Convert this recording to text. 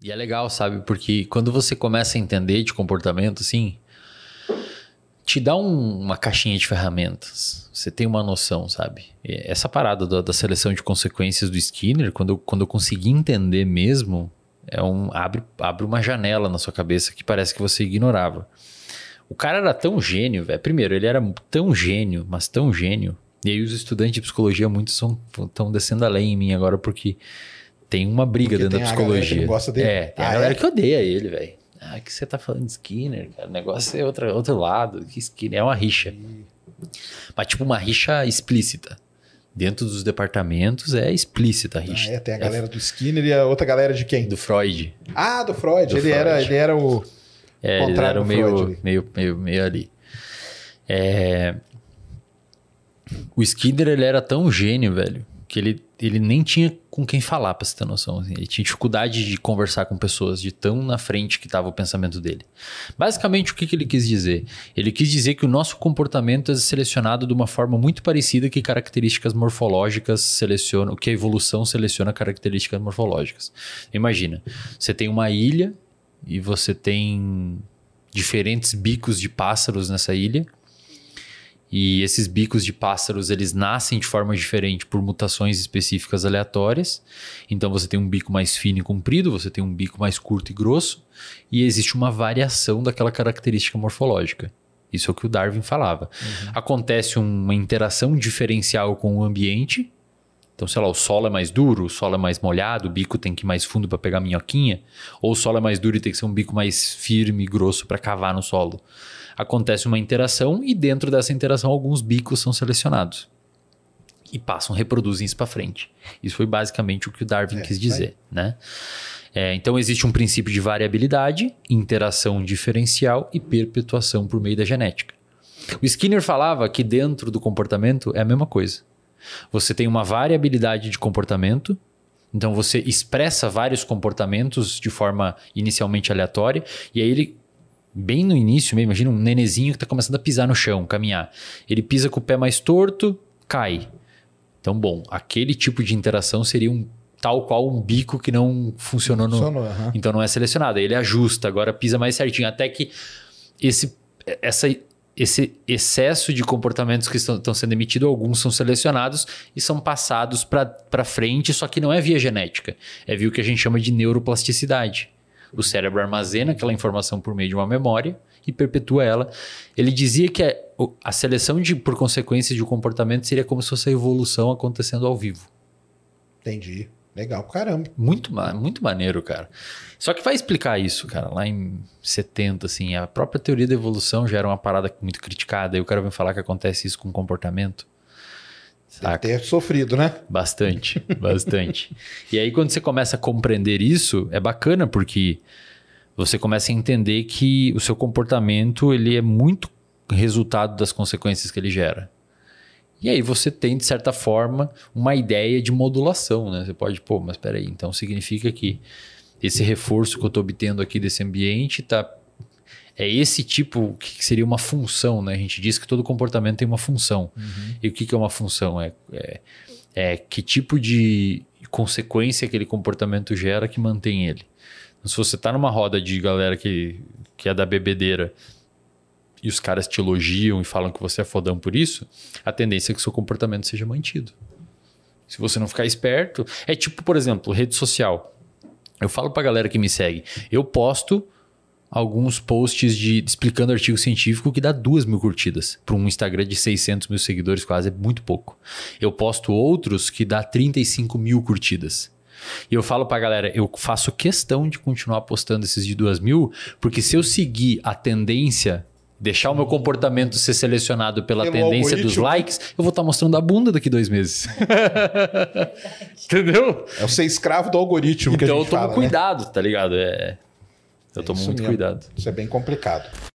E é legal, sabe? Porque quando você começa a entender de comportamento, assim, te dá um, uma caixinha de ferramentas. Você tem uma noção, sabe? E essa parada da, da, seleção de consequências do Skinner, quando eu, quando eu consegui entender mesmo, é um abre, abre uma janela na sua cabeça que parece que você ignorava. O cara era tão gênio, velho. Primeiro, ele era tão gênio, mas tão gênio. E aí os estudantes de psicologia muitos estão descendo além em mim agora porque tem uma briga Porque dentro da psicologia. gosta dele. É, tem ah, a galera é? que odeia ele, velho. Ah, que você tá falando de Skinner, cara. O negócio é outro outro lado. Que Skinner é uma rixa. Mas, tipo, uma rixa explícita. Dentro dos departamentos é explícita a rixa. Ah, é, tem a é galera é. do Skinner e a outra galera de quem? Do Freud. Ah, do Freud. Do ele, Freud. Era, ele era o. É, ele era o meio, meio, meio, meio ali. É... O Skinner, ele era tão gênio, velho, que ele, ele nem tinha com quem falar, pra você ter noção. Assim. Ele tinha dificuldade de conversar com pessoas de tão na frente que estava o pensamento dele. Basicamente, o que, que ele quis dizer? Ele quis dizer que o nosso comportamento é selecionado de uma forma muito parecida que características morfológicas selecionam, que a evolução seleciona características morfológicas. Imagina, você tem uma ilha e você tem diferentes bicos de pássaros nessa ilha e esses bicos de pássaros, eles nascem de forma diferente por mutações específicas aleatórias. Então você tem um bico mais fino e comprido, você tem um bico mais curto e grosso, e existe uma variação daquela característica morfológica. Isso é o que o Darwin falava. Uhum. Acontece uma interação diferencial com o ambiente, então, sei lá, o solo é mais duro, o solo é mais molhado, o bico tem que ir mais fundo para pegar a minhoquinha, ou o solo é mais duro e tem que ser um bico mais firme e grosso para cavar no solo. Acontece uma interação e dentro dessa interação alguns bicos são selecionados e passam, reproduzem isso para frente. Isso foi basicamente o que o Darwin é, quis dizer, vai. né? É, então existe um princípio de variabilidade, interação diferencial e perpetuação por meio da genética. O Skinner falava que dentro do comportamento é a mesma coisa. Você tem uma variabilidade de comportamento, então você expressa vários comportamentos de forma inicialmente aleatória, e aí ele bem no início mesmo, imagina um nenezinho que está começando a pisar no chão, caminhar. Ele pisa com o pé mais torto, cai. Então, bom, aquele tipo de interação seria um tal qual um bico que não funcionou, funcionou no. Então não é selecionado. Ele ajusta, agora pisa mais certinho. Até que esse, essa esse excesso de comportamentos que estão, sendo emitidos, alguns são selecionados e são passados para frente, só que não é via genética. É via o que a gente chama de neuroplasticidade. O cérebro armazena aquela informação por meio de uma memória e perpetua ela. Ele dizia que a, a seleção de, por consequência de um comportamento seria como se fosse a evolução acontecendo ao vivo. Entendi. Legal, caramba. Muito, muito maneiro, cara. Só que vai explicar isso, cara. Lá em 70, assim, a própria teoria da evolução já era uma parada muito criticada. E o cara vem falar que acontece isso com comportamento. Saca? Deve ter sofrido, né? Bastante, bastante. e aí, quando você começa a compreender isso, é bacana porque você começa a entender que o seu comportamento ele é muito resultado das consequências que ele gera. E aí você tem, de certa forma, uma ideia de modulação, né? Você pode, pô, mas peraí, então significa que esse reforço que eu estou obtendo aqui desse ambiente tá é esse tipo que seria uma função, né? A gente diz que todo comportamento tem uma função. Uhum. E o que, que é uma função? É, é, é, que tipo de consequência aquele comportamento gera que mantém ele. Então, se você está numa roda de galera que, que é da bebedeira e os caras te elogiam e falam que você é fodão por isso, a tendência é que seu comportamento seja mantido. Se você não ficar esperto, é tipo, por exemplo, rede social. Eu falo pra galera que me segue, eu posto alguns posts de explicando artigo científico que dá duas mil curtidas. Para um Instagram de 600 mil seguidores, quase é muito pouco. Eu posto outros que dá 35 mil curtidas. E eu falo pra galera, eu faço questão de continuar postando esses de duas mil, porque se eu seguir a tendência deixar o meu comportamento ser selecionado pela Tem tendência dos likes, eu vou estar tá mostrando a bunda daqui dois meses. Entendeu? É o ser escravo do algoritmo então que a então, gente eu tomo fala, né? cuidado, né? tá ligado? É, eu tomo muito mesmo. cuidado. Isso é bem complicado.